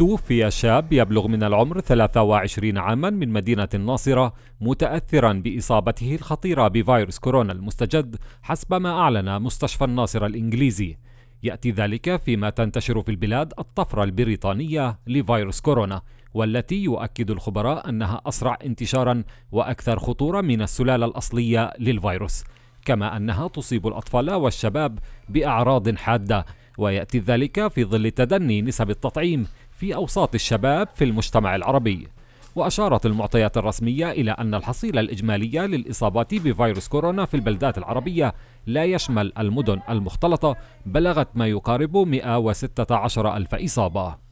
توفي شاب يبلغ من العمر 23 عاما من مدينة الناصرة متأثرا بإصابته الخطيرة بفيروس كورونا المستجد حسب ما أعلن مستشفى الناصرة الإنجليزي يأتي ذلك فيما تنتشر في البلاد الطفرة البريطانية لفيروس كورونا والتي يؤكد الخبراء أنها أسرع انتشارا وأكثر خطورة من السلالة الأصلية للفيروس كما أنها تصيب الأطفال والشباب بأعراض حادة ويأتي ذلك في ظل تدني نسب التطعيم في أوساط الشباب في المجتمع العربي وأشارت المعطيات الرسمية إلى أن الحصيلة الإجمالية للإصابات بفيروس كورونا في البلدات العربية لا يشمل المدن المختلطة بلغت ما يقارب 116 ألف إصابة